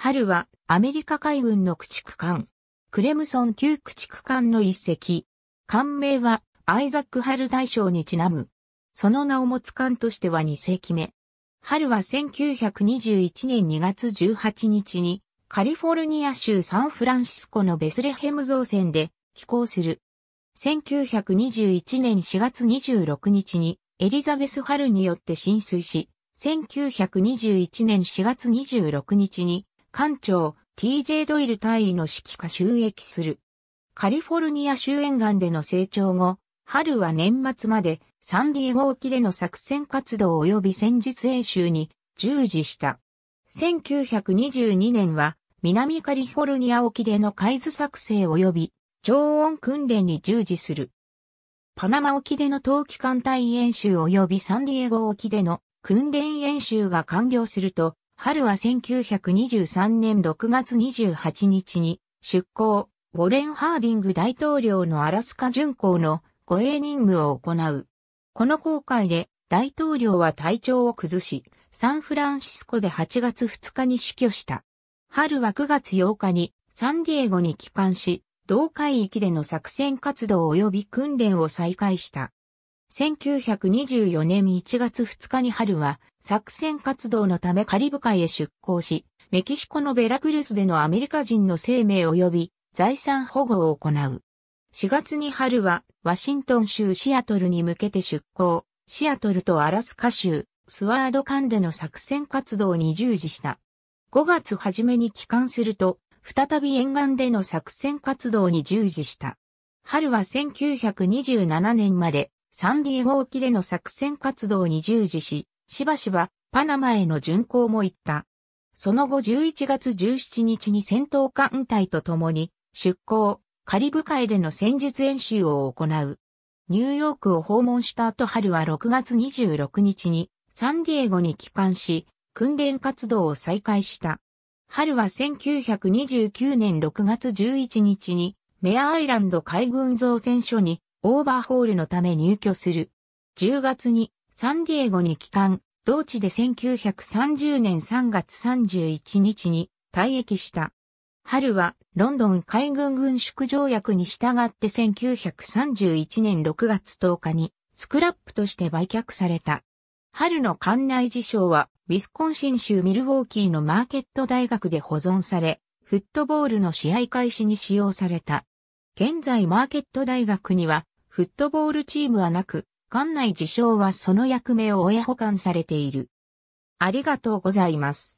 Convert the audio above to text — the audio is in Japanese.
春はアメリカ海軍の駆逐艦。クレムソン級駆逐艦の一隻。艦名はアイザック・ハル大将にちなむ。その名を持つ艦としては2隻目。春は1921年2月18日にカリフォルニア州サンフランシスコのベスレヘム造船で寄港する。1921年4月26日にエリザベス・ハルによって浸水し、1921年4月26日に艦長 TJ ドイル隊員の指揮下収益する。カリフォルニア州沿岸での成長後、春は年末までサンディエゴ沖での作戦活動及び戦術演習に従事した。1922年は南カリフォルニア沖での海図作成及び超音訓練に従事する。パナマ沖での冬季艦隊演習及びサンディエゴ沖での訓練演習が完了すると、春は1923年6月28日に出港、ウォレン・ハーディング大統領のアラスカ巡航の護衛任務を行う。この航海で大統領は体調を崩し、サンフランシスコで8月2日に死去した。春は9月8日にサンディエゴに帰還し、同海域での作戦活動及び訓練を再開した。1924年1月2日に春は作戦活動のためカリブ海へ出港し、メキシコのベラクルスでのアメリカ人の生命及び財産保護を行う。4月に春はワシントン州シアトルに向けて出港、シアトルとアラスカ州、スワード間での作戦活動に従事した。5月初めに帰還すると、再び沿岸での作戦活動に従事した。春は1927年までサンディエゴ沖での作戦活動に従事し、しばしばパナマへの巡航も行った。その後11月17日に戦闘艦隊と共に出航、カリブ海での戦術演習を行う。ニューヨークを訪問した後春は6月26日にサンディエゴに帰還し、訓練活動を再開した。春は1929年6月11日にメアアイランド海軍造船所にオーバーホールのため入居する。10月にサンディエゴに帰還、同地で1930年3月31日に退役した。春はロンドン海軍軍縮条約に従って1931年6月10日にスクラップとして売却された。春の館内事象はウィスコンシン州ミルウォーキーのマーケット大学で保存され、フットボールの試合開始に使用された。現在マーケット大学にはフットボールチームはなく、館内自称はその役目を親保管されている。ありがとうございます。